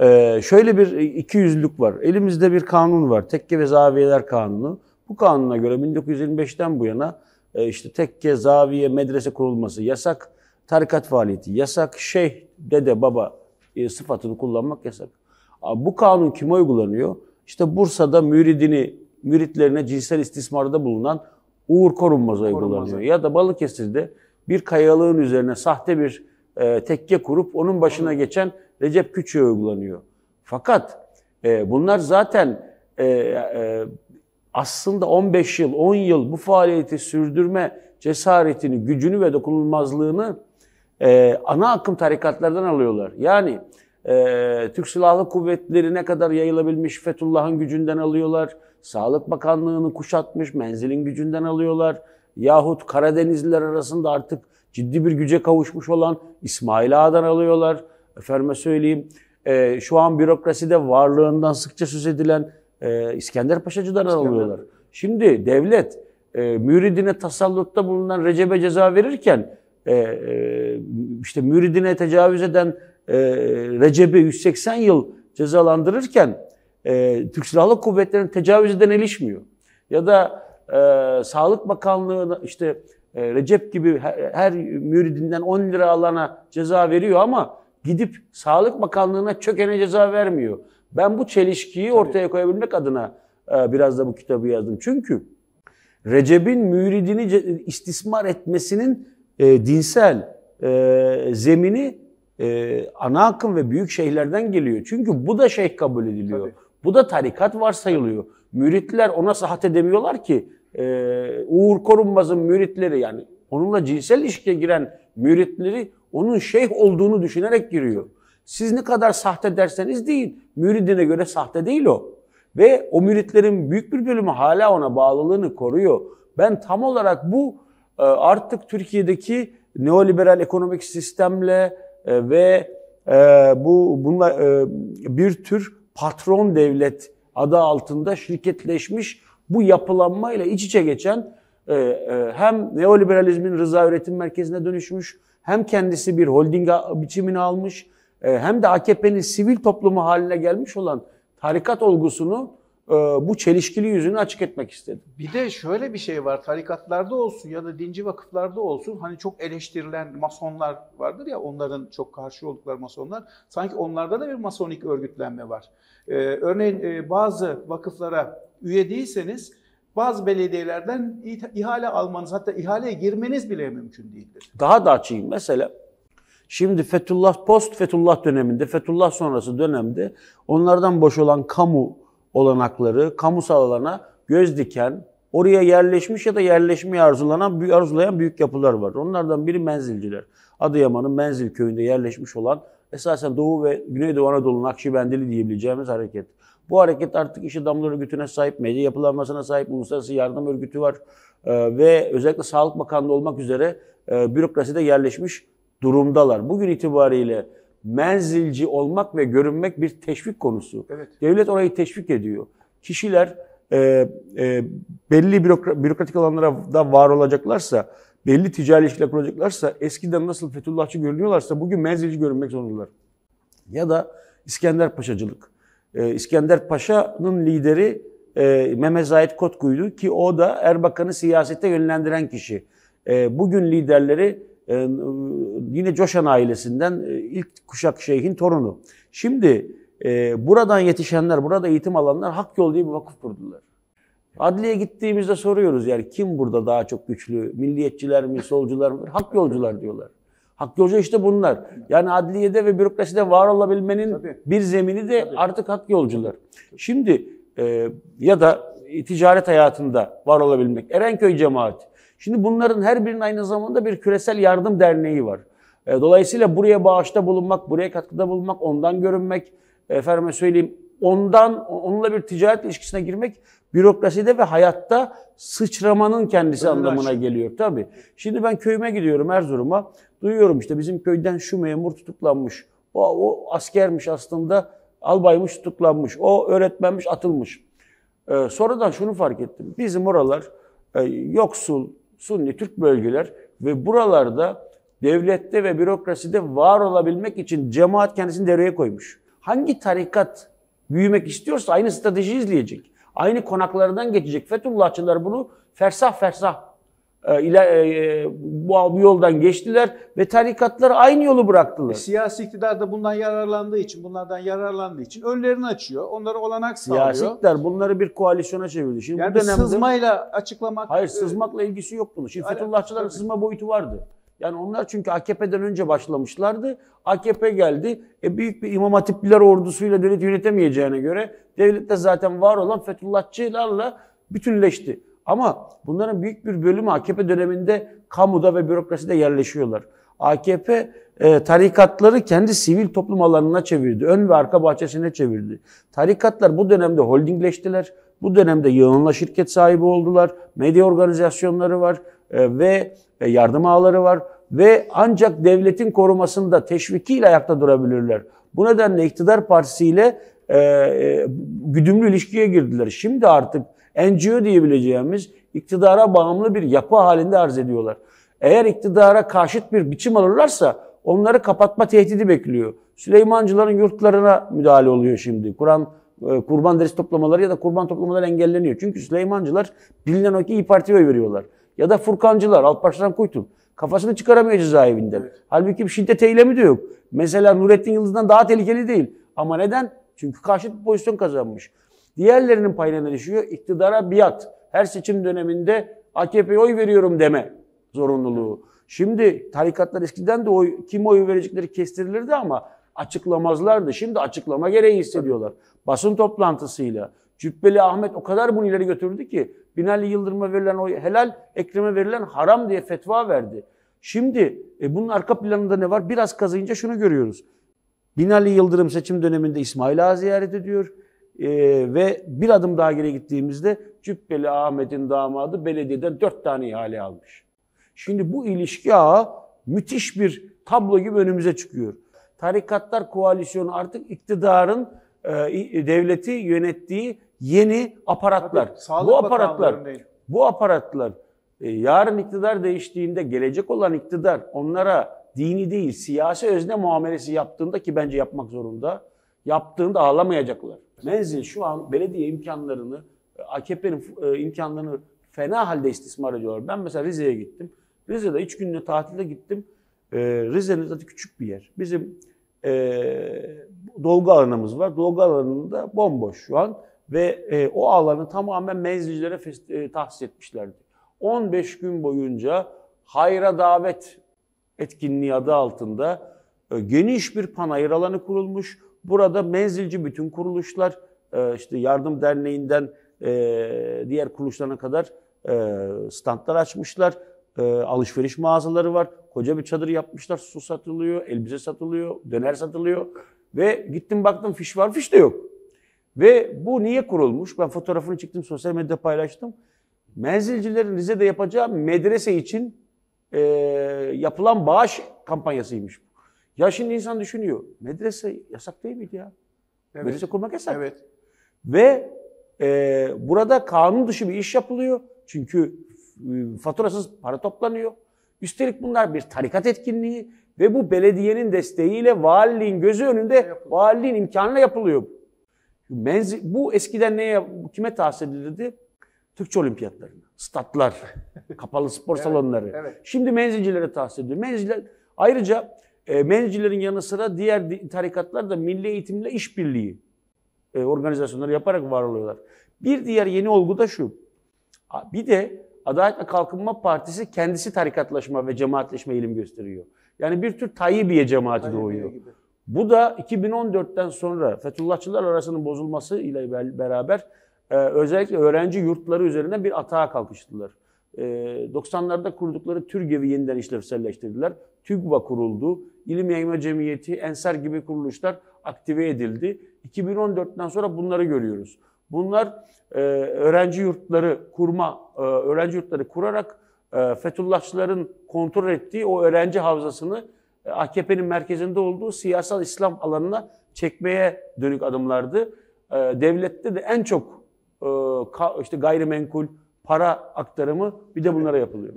Ee, şöyle bir iki yüzlük var. Elimizde bir kanun var. Tekke ve zaviyeler kanunu. Bu kanuna göre 1925'ten bu yana e, işte tekke, zaviye, medrese kurulması yasak. Tarikat faaliyeti yasak. Şeyh, dede, baba e, sıfatını kullanmak yasak. Abi, bu kanun kime uygulanıyor? İşte Bursa'da müridini, müritlerine cinsel istismarda bulunan Uğur korunmaz uygulanıyor. Ya da Balıkesir'de bir kayalığın üzerine sahte bir e, tekke kurup onun başına geçen Recep Küçük'e uygulanıyor. Fakat e, bunlar zaten e, e, aslında 15 yıl, 10 yıl bu faaliyeti sürdürme cesaretini, gücünü ve dokunulmazlığını e, ana akım tarikatlardan alıyorlar. Yani e, Türk Silahlı Kuvvetleri ne kadar yayılabilmiş Fethullah'ın gücünden alıyorlar. Sağlık Bakanlığı'nı kuşatmış menzilin gücünden alıyorlar. Yahut Karadenizliler arasında artık ciddi bir güce kavuşmuş olan İsmail Ağa'dan alıyorlar. Efendime söyleyeyim e, şu an bürokraside varlığından sıkça söz edilen e, İskender Paşacı'dan İskender. alıyorlar. Şimdi devlet e, müridine tasallutta bulunan Recep'e ceza verirken e, e, işte müridine tecavüz eden e, Recep'i 180 yıl cezalandırırken e, Türk Silahlı Kuvvetleri'nin tecavüz eden ilişmiyor. Ya da e, Sağlık Bakanlığı işte e, Recep gibi her, her müridinden 10 lira alana ceza veriyor ama gidip Sağlık Bakanlığı'na çökene ceza vermiyor. Ben bu çelişkiyi Tabii. ortaya koyabilmek adına e, biraz da bu kitabı yazdım. Çünkü Recep'in müridini istismar etmesinin e, dinsel e, zemini ana akım ve büyük şeyhlerden geliyor. Çünkü bu da şeyh kabul ediliyor. Tabii. Bu da tarikat varsayılıyor. Müritler ona sahat edemiyorlar ki. Uğur Korunmaz'ın müritleri yani onunla cinsel ilişkiye giren müritleri onun şeyh olduğunu düşünerek giriyor. Siz ne kadar sahte derseniz değil, Müridine göre sahte değil o. Ve o müritlerin büyük bir bölümü hala ona bağlılığını koruyor. Ben tam olarak bu e, artık Türkiye'deki neoliberal ekonomik sistemle e, ve e, bu bunla bir tür patron devlet adı altında şirketleşmiş bu yapılanmayla iç içe geçen hem neoliberalizmin rıza üretim merkezine dönüşmüş hem kendisi bir holding biçimini almış e, hem de AKP'nin sivil toplumu haline gelmiş olan tarikat olgusunu e, bu çelişkili yüzünü açık etmek istedim. Bir de şöyle bir şey var tarikatlarda olsun ya da dinci vakıflarda olsun hani çok eleştirilen masonlar vardır ya onların çok karşı oldukları masonlar sanki onlarda da bir masonik örgütlenme var. E, örneğin bazı vakıflara üye değilseniz bazı belediyelerden ihale almanız hatta ihaleye girmeniz bile mümkün değildir. Daha da açayım mesela. Şimdi Fethullah post Fethullah döneminde, Fethullah sonrası dönemde onlardan boş olan kamu olanakları, kamusal alana göz diken, oraya yerleşmiş ya da yerleşmeyi arzulanan, arzulayan büyük yapılar var. Onlardan biri menzilciler. Adıyaman'ın Menzil köyünde yerleşmiş olan esasen Doğu ve Güneydoğu Anadolu'nun Akşibendili diyebileceğimiz hareket. Bu hareket artık işi adamları örgütüne sahip, medya yapılanmasına sahip, uluslararası yardım örgütü var ee, ve özellikle Sağlık Bakanlığı olmak üzere e, bürokraside yerleşmiş durumdalar. Bugün itibariyle menzilci olmak ve görünmek bir teşvik konusu. Evet. Devlet orayı teşvik ediyor. Kişiler e, e, belli bürokratik alanlara da var olacaklarsa, belli ticari ilişkiler kuracaklarsa, eskiden nasıl Fethullahçı görünüyorlarsa bugün menzilci görünmek zorundalar. Ya da İskender Paşacılık ee, İskender Paşa'nın lideri e, Mehmet Zahit Kotku'ydu ki o da Erbakan'ı siyasete yönlendiren kişi. Ee, bugün liderleri e, yine Coşan ailesinden e, ilk kuşak şeyhin torunu. Şimdi buradan yetişenler, burada eğitim alanlar Hak Yol diye bir vakıf kurdular. Adliye gittiğimizde soruyoruz yani kim burada daha çok güçlü? Milliyetçiler mi, solcular mı? Hak yolcular diyorlar. Hakkı Hoca işte bunlar. Yani adliyede ve bürokraside var olabilmenin Tabii. bir zemini de Tabii. artık Hakkı Yolcular. Şimdi e, ya da ticaret hayatında var olabilmek. Erenköy Cemaati. Şimdi bunların her birinin aynı zamanda bir küresel yardım derneği var. E, dolayısıyla buraya bağışta bulunmak, buraya katkıda bulunmak, ondan görünmek, efendime söyleyeyim ondan onunla bir ticaret ilişkisine girmek Bürokraside ve hayatta sıçramanın kendisi Öyle anlamına aşkım. geliyor tabii. Şimdi ben köyüme gidiyorum Erzurum'a. Duyuyorum işte bizim köyden şu memur tutuklanmış. O, o askermiş aslında albaymış tutuklanmış. O öğretmenmiş atılmış. Ee, sonradan şunu fark ettim. Bizim oralar e, yoksul, sunni Türk bölgeler ve buralarda devlette ve bürokraside var olabilmek için cemaat kendisini devreye koymuş. Hangi tarikat büyümek istiyorsa aynı strateji izleyecek. Aynı konaklarından geçecek. Fethullahçılar bunu fersah fersah e, ile, e, e, bu, bu yoldan geçtiler ve tarikatlar aynı yolu bıraktılar. E, siyasi iktidar da bundan yararlandığı için, bunlardan yararlandığı için önlerini açıyor. Onlara olanak sağlıyor. Siyasi iktidar bunları bir koalisyona çevirdi. Şimdi yani bu dönemde, sızmayla açıklamak... Hayır e, sızmakla ilgisi yok bunun. Şimdi Fethullahçıların sızma boyutu vardı. Yani onlar çünkü AKP'den önce başlamışlardı. AKP geldi. E büyük bir İmam Hatipliler ordusuyla devlet yönetemeyeceğine göre devlette zaten var olan Fethullahçılarla bütünleşti. Ama bunların büyük bir bölümü AKP döneminde kamuda ve bürokraside yerleşiyorlar. AKP e, tarikatları kendi sivil toplum alanına çevirdi. Ön ve arka bahçesine çevirdi. Tarikatlar bu dönemde holdingleştiler. Bu dönemde yığınla şirket sahibi oldular. Medya organizasyonları var e, ve e, yardım ağları var ve ancak devletin korumasında teşvikiyle ayakta durabilirler. Bu nedenle iktidar partisiyle e, güdümlü ilişkiye girdiler. Şimdi artık NGO diyebileceğimiz iktidara bağımlı bir yapı halinde arz ediyorlar. Eğer iktidara karşıt bir biçim alırlarsa onları kapatma tehdidi bekliyor. Süleymancıların yurtlarına müdahale oluyor şimdi. Kur'an e, kurban derisi toplamaları ya da kurban toplamaları engelleniyor. Çünkü Süleymancılar bilinen o ki İYİ Parti'ye oy veriyorlar. Ya da Furkancılar, Alparslan Kuytul. Kafasını çıkaramıyor cezaevinden. Evet. Halbuki bir şiddet eylemi de yok. Mesela Nurettin Yıldız'dan daha tehlikeli değil. Ama neden? Çünkü karşıt bir pozisyon kazanmış. Diğerlerinin payına düşüyor? İktidara biat. Her seçim döneminde AKP'ye oy veriyorum deme zorunluluğu. Şimdi tarikatlar eskiden de oy, kim oy verecekleri kestirilirdi ama açıklamazlardı. Şimdi açıklama gereği hissediyorlar. Basın toplantısıyla. Cübbeli Ahmet o kadar bunu ileri götürdü ki Binali Yıldırım'a verilen o helal, Ekrem'e verilen haram diye fetva verdi. Şimdi e, bunun arka planında ne var? Biraz kazıyınca şunu görüyoruz. Binali Yıldırım seçim döneminde İsmail Ağa ziyaret ediyor. E, ve bir adım daha geri gittiğimizde Cübbeli Ahmet'in damadı belediyeden dört tane ihale almış. Şimdi bu ilişki ağı müthiş bir tablo gibi önümüze çıkıyor tarikatlar koalisyonu artık iktidarın e, devleti yönettiği yeni aparatlar. Tabii, bu aparatlar bu e, aparatlar yarın iktidar değiştiğinde gelecek olan iktidar onlara dini değil siyasi özne muamelesi yaptığında ki bence yapmak zorunda yaptığında ağlamayacaklar. Menzil şu an belediye imkanlarını e, AKP'nin imkanlarını fena halde istismar ediyorlar. Ben mesela Rize'ye gittim. Rize'de 3 günlüğü tatilde gittim. Ee, Rize'nin zaten küçük bir yer. Bizim e, dolgu alanımız var. Dolgu alanında bomboş şu an ve e, o alanı tamamen menzilcilere e, tahsis etmişlerdi. 15 gün boyunca hayra davet etkinliği adı altında e, geniş bir panayır alanı kurulmuş. Burada menzilci bütün kuruluşlar, e, işte yardım derneğinden e, diğer kuruluşlarına kadar e, standlar açmışlar e, alışveriş mağazaları var. Koca bir çadır yapmışlar. Su satılıyor, elbise satılıyor, döner satılıyor. Ve gittim baktım fiş var, fiş de yok. Ve bu niye kurulmuş? Ben fotoğrafını çıktım sosyal medyada paylaştım. Menzilcilerin Rize'de yapacağı medrese için e, yapılan bağış kampanyasıymış. Ya şimdi insan düşünüyor, medrese yasak değil miydi ya? Evet. Medrese kurmak yasak. Evet. Ve e, burada kanun dışı bir iş yapılıyor. Çünkü faturasız para toplanıyor. Üstelik bunlar bir tarikat etkinliği ve bu belediyenin desteğiyle valiliğin gözü önünde valiliğin imkanıyla yapılıyor. Menzi, bu eskiden neye kime tahsis edilirdi? Türkçe olimpiyatlarına, statlar, kapalı spor salonları. Evet. Şimdi menzilcilere tahsis ediliyor. Menzilciler ayrıca e, menzilcilerin yanı sıra diğer tarikatlar da milli eğitimle işbirliği e, organizasyonları yaparak var oluyorlar. Bir diğer yeni olgu da şu. Bir de Adalet ve Kalkınma Partisi kendisi tarikatlaşma ve cemaatleşme eğilim gösteriyor. Yani bir tür Tayyibiye cemaati Tayyibiye doğuyor. Gibi. Bu da 2014'ten sonra Fethullahçılar arasının bozulması ile beraber e, özellikle öğrenci yurtları üzerinden bir atağa kalkıştılar. E, 90'larda kurdukları TÜRGEV'i yeniden işlevselleştirdiler. TÜGVA kuruldu. İlim Yayma Cemiyeti, Enser gibi kuruluşlar aktive edildi. 2014'ten sonra bunları görüyoruz. Bunlar e, öğrenci yurtları kurma, e, öğrenci yurtları kurarak e, Fethullahçıların kontrol ettiği o öğrenci havzasını e, AKP'nin merkezinde olduğu siyasal İslam alanına çekmeye dönük adımlardı. E, devlette de en çok e, ka, işte gayrimenkul, para aktarımı bir de bunlara yapılıyor.